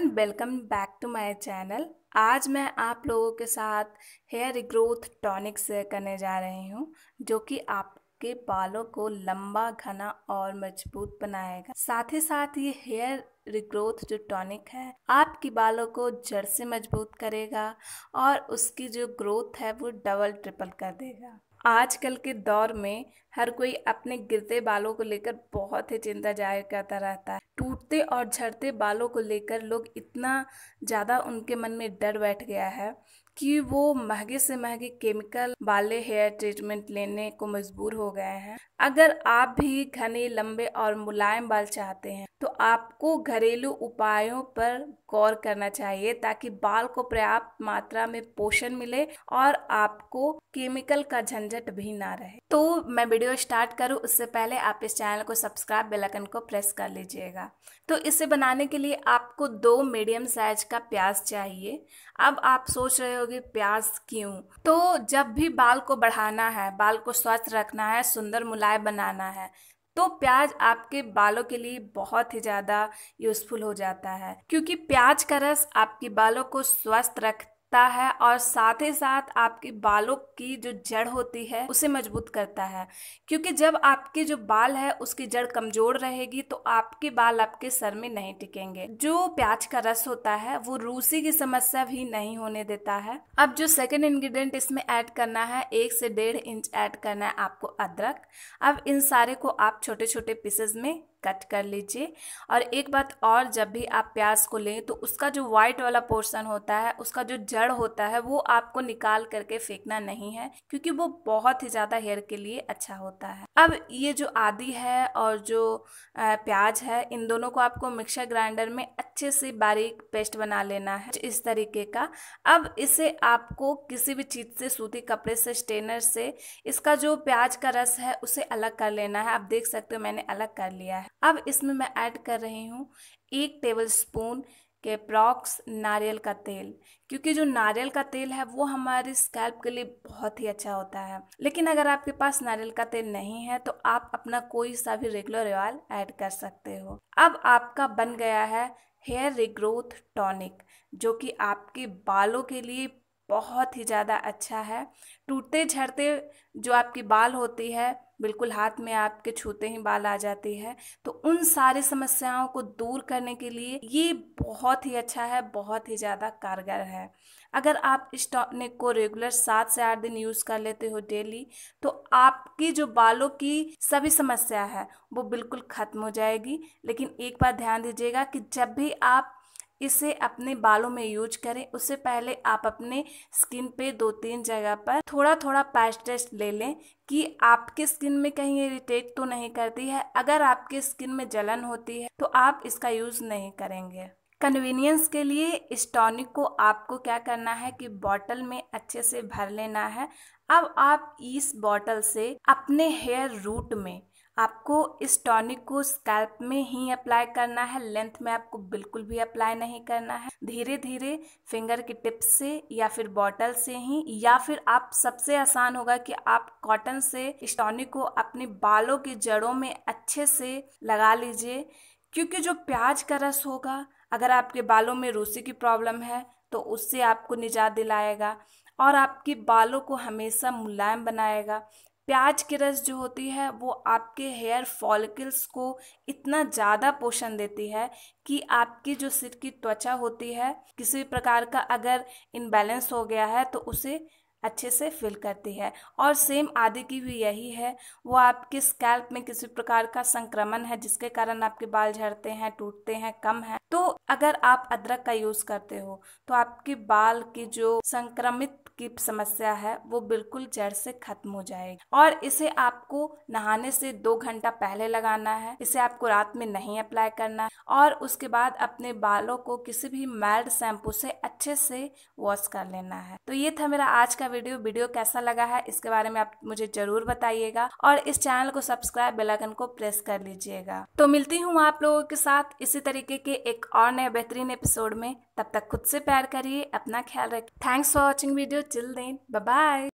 everyone welcome back to my channel आज मैं आप लोगों के साथ हेयर ग्रोथ टॉनिक शेयर करने जा रही हूँ जो कि आपके बालों को लंबा घना और मजबूत बनाएगा साथ ही साथ ये हेयर रिग्रोथ जो टॉनिक है आपकी बालों को जड़ से मजबूत करेगा और उसकी जो ग्रोथ है वो डबल ट्रिपल कर देगा आजकल के दौर में हर कोई अपने गिरते बालों को लेकर बहुत ही चिंता जाहिर करता रहता है टूटते और झड़ते बालों को लेकर लोग इतना ज़्यादा उनके मन में डर बैठ गया है कि वो महंगे से महंगे केमिकल वाले हेयर ट्रीटमेंट लेने को मजबूर हो गए हैं अगर आप भी घने लंबे और मुलायम बाल चाहते हैं तो आपको घरेलू उपायों पर गौर करना चाहिए ताकि बाल को पर्याप्त मात्रा में पोषण मिले और आपको केमिकल का झंझट भी ना रहे तो मैं वीडियो स्टार्ट करूं उससे पहले आप इस चैनल को सब्सक्राइब बेलकन को प्रेस कर लीजिएगा तो इसे बनाने के लिए आपको दो मीडियम साइज का प्याज चाहिए अब आप सोच रहे होगे प्याज क्यों तो जब भी बाल को बढ़ाना है बाल को स्वस्थ रखना है सुंदर मुलायम बनाना है तो प्याज आपके बालों के लिए बहुत ही ज़्यादा यूजफुल हो जाता है क्योंकि प्याज का रस आपके बालों को स्वस्थ रख सकता है और साथ ही साथ आपके बालों की जो जड़ होती है उसे मजबूत करता है क्योंकि जब आपके जो बाल है उसकी जड़ कमजोर रहेगी तो आपके बाल आपके सर में नहीं टिकेंगे जो प्याज का रस होता है वो रूसी की समस्या भी नहीं होने देता है अब जो सेकेंड इन्ग्रीडियंट इसमें ऐड करना है एक से डेढ़ इंच ऐड करना है आपको अदरक अब इन सारे को आप छोटे छोटे पीसेस में कट कर लीजिए और एक बात और जब भी आप प्याज को लें तो उसका जो वाइट वाला पोर्शन होता है उसका जो जड़ होता है वो आपको निकाल करके फेंकना नहीं है क्योंकि वो बहुत ही ज़्यादा हेयर के लिए अच्छा होता है अब ये जो आदि है और जो प्याज है इन दोनों को आपको मिक्सर ग्राइंडर में अच्छे से बारीक पेस्ट बना लेना है इस तरीके का अब इसे आपको किसी भी चीज़ से सूती कपड़े से स्टेनर से इसका जो प्याज का रस है उसे अलग कर लेना है आप देख सकते हो मैंने अलग कर लिया है अब इसमें मैं ऐड कर रही हूँ एक टेबल स्पून केप्रॉक्स नारियल का तेल क्योंकि जो नारियल का तेल है वो हमारे स्कैल्प के लिए बहुत ही अच्छा होता है लेकिन अगर आपके पास नारियल का तेल नहीं है तो आप अपना कोई सा भी रेगुलर ऑयल ऐड कर सकते हो अब आपका बन गया है हेयर रिग्रोथ टॉनिक जो कि आपके बालों के लिए बहुत ही ज़्यादा अच्छा है टूटते झड़ते जो आपकी बाल होती है बिल्कुल हाथ में आपके छूते ही बाल आ जाती है तो उन सारी समस्याओं को दूर करने के लिए ये बहुत ही अच्छा है बहुत ही ज़्यादा कारगर है अगर आप इस टॉनिक को रेगुलर सात से आठ दिन यूज़ कर लेते हो डेली तो आपकी जो बालों की सभी समस्या है वो बिल्कुल ख़त्म हो जाएगी लेकिन एक बार ध्यान दीजिएगा कि जब भी आप इसे अपने बालों में यूज करें उससे पहले आप अपने स्किन पे दो तीन जगह पर थोड़ा थोड़ा पैच टेस्ट ले लें कि आपके स्किन में कहीं इरिटेट तो नहीं करती है अगर आपके स्किन में जलन होती है तो आप इसका यूज़ नहीं करेंगे कन्वीनियंस के लिए इस टॉनिक को आपको क्या करना है कि बॉटल में अच्छे से भर लेना है अब आप इस बॉटल से अपने हेयर रूट में आपको इस टॉनिक को स्कैल्प में ही अप्लाई करना है लेंथ में आपको बिल्कुल भी अप्लाई नहीं करना है धीरे धीरे फिंगर के टिप से या फिर बॉटल से ही या फिर आप सबसे आसान होगा कि आप कॉटन से इस टॉनिक को अपने बालों की जड़ों में अच्छे से लगा लीजिए क्योंकि जो प्याज का रस होगा अगर आपके बालों में रूसी की प्रॉब्लम है तो उससे आपको निजात दिलाएगा और आपके बालों को हमेशा मुलायम बनाएगा प्याज की रस जो होती है वो आपके हेयर फॉलिकल्स को इतना ज़्यादा पोषण देती है कि आपकी जो सिर की त्वचा होती है किसी भी प्रकार का अगर इनबैलेंस हो गया है तो उसे अच्छे से फिल करती है और सेम आदि की भी यही है वो आपके स्कैल्प में किसी प्रकार का संक्रमण है जिसके कारण आपके बाल झड़ते हैं टूटते हैं कम है तो अगर आप अदरक का यूज करते हो तो आपके बाल के जो संक्रमित की समस्या है वो बिल्कुल जड़ से खत्म हो जाएगी और इसे आपको नहाने से दो घंटा पहले लगाना है इसे आपको रात में नहीं अप्लाई करना और उसके बाद अपने बालों को किसी भी मैल्ड शैम्पू से अच्छे से वॉश कर लेना है तो ये था मेरा आज का वीडियो वीडियो कैसा लगा है इसके बारे में आप मुझे जरूर बताइएगा और इस चैनल को सब्सक्राइब बेलाइकन को प्रेस कर लीजिएगा तो मिलती हूँ आप लोगों के साथ इसी तरीके के एक और नए बेहतरीन एपिसोड में तब तक खुद से प्यार करिए अपना ख्याल रखिए thanks for watching video chill then bye